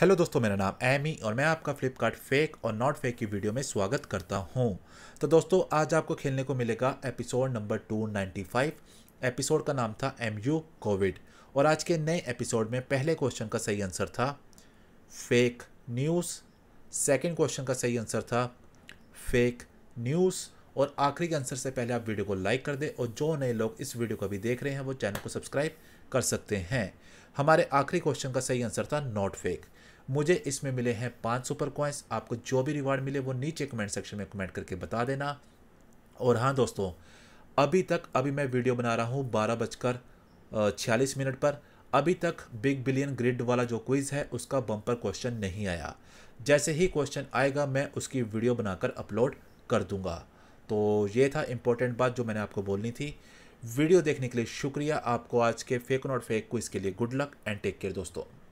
hello दोस्तों मेरा नाम एमी और मैं आपका फ्लिपकार्ट फेक और नॉट फेक की वीडियो में स्वागत करता हूं तो दोस्तों आज आपको खेलने को मिलेगा एपिसोड नंबर 295 एपिसोड का नाम था एम यू कोविड और आज के नए एपिसोड में पहले क्वेश्चन का सही आंसर था फेक न्यूज़ सेकंड क्वेश्चन का सही आंसर था फेक न्यूज़ और आखिरी के आंसर से पहले आप वीडियो को लाइक कर दें और जो नए लोग इस वीडियो को भी देख रहे हैं वो चैनल को सब्सक्राइब कर सकते हैं हमारे आखिरी क्वेश्चन का सही आंसर था नॉट फेक मुझे इसमें मिले हैं पाँच सुपर कॉइंस आपको जो भी रिवार्ड मिले वो नीचे कमेंट सेक्शन में कमेंट करके बता देना और हाँ दोस्तों अभी तक अभी मैं वीडियो बना रहा हूँ बारह बजकर छियालीस मिनट पर अभी तक बिग बिलियन ग्रिड वाला जो क्विज़ है उसका बम्पर क्वेश्चन नहीं आया जैसे ही क्वेश्चन आएगा मैं उसकी वीडियो बनाकर अपलोड कर दूंगा तो ये था इम्पोर्टेंट बात जो मैंने आपको बोलनी थी वीडियो देखने के लिए शुक्रिया आपको आज के फेक नॉट फेक को इसके लिए good luck and take care दोस्तों